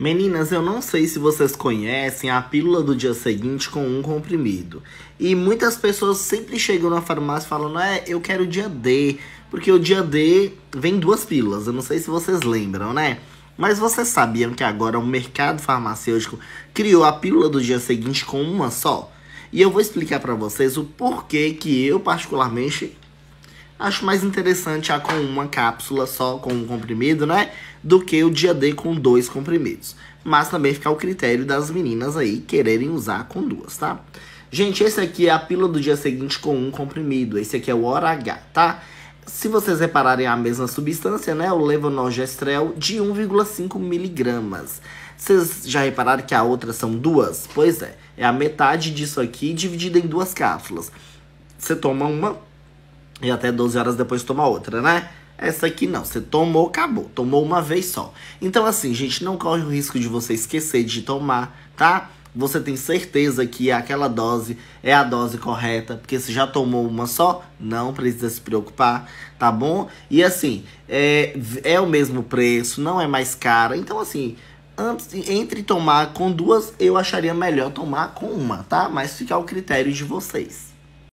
Meninas, eu não sei se vocês conhecem a pílula do dia seguinte com um comprimido. E muitas pessoas sempre chegam na farmácia falando: é, eu quero o dia D, porque o dia D vem duas pílulas. Eu não sei se vocês lembram, né? Mas vocês sabiam que agora o mercado farmacêutico criou a pílula do dia seguinte com uma só? E eu vou explicar para vocês o porquê que eu particularmente acho mais interessante a com uma cápsula só, com um comprimido, né? do que o dia D com dois comprimidos. Mas também fica o critério das meninas aí quererem usar com duas, tá? Gente, esse aqui é a pílula do dia seguinte com um comprimido. Esse aqui é o hora H, tá? Se vocês repararem a mesma substância, né? O levonorgestrel de 1,5 miligramas. Vocês já repararam que a outra são duas? Pois é, é a metade disso aqui dividida em duas cápsulas. Você toma uma e até 12 horas depois toma outra, né? Essa aqui não, você tomou, acabou. Tomou uma vez só. Então assim, gente, não corre o risco de você esquecer de tomar, tá? Você tem certeza que é aquela dose é a dose correta, porque se já tomou uma só, não precisa se preocupar, tá bom? E assim, é, é o mesmo preço, não é mais cara. Então assim, entre tomar com duas, eu acharia melhor tomar com uma, tá? Mas fica ao critério de vocês.